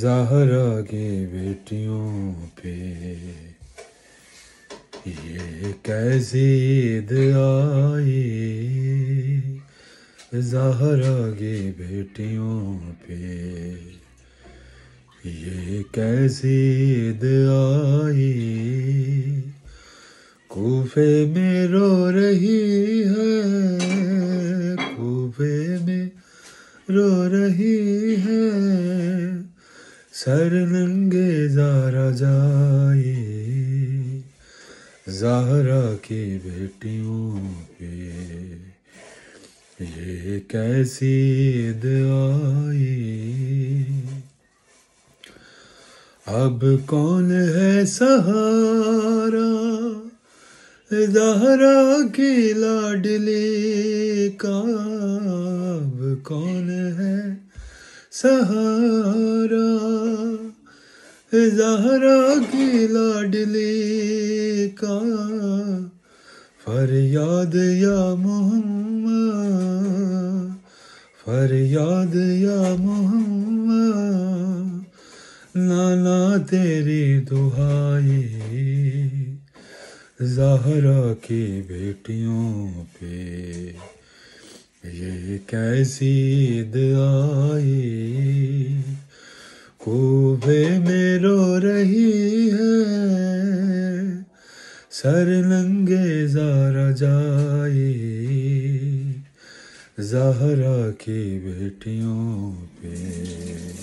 जहरा की बेटियों पे ये कैसी ईद आई जहरा की बेटियों पे ये कैसी ईद आई कूफे में रो रही है कूफे में रो रही है सर नंगे जारा जाए जारा की बेटियों पे ये कैसी ईद आई अब कौन है सहारा जहरा की लाडली का अब कौन है सहारा जहरा की लाडली का फरियाद या मोहम्मद फरियाद या मोहम्मद नाना तेरी दुहाई जहरा की बेटियों पे कैसी ईद आई में रो रही है सर नंगे जारा जाई जहरा की बेटियों पे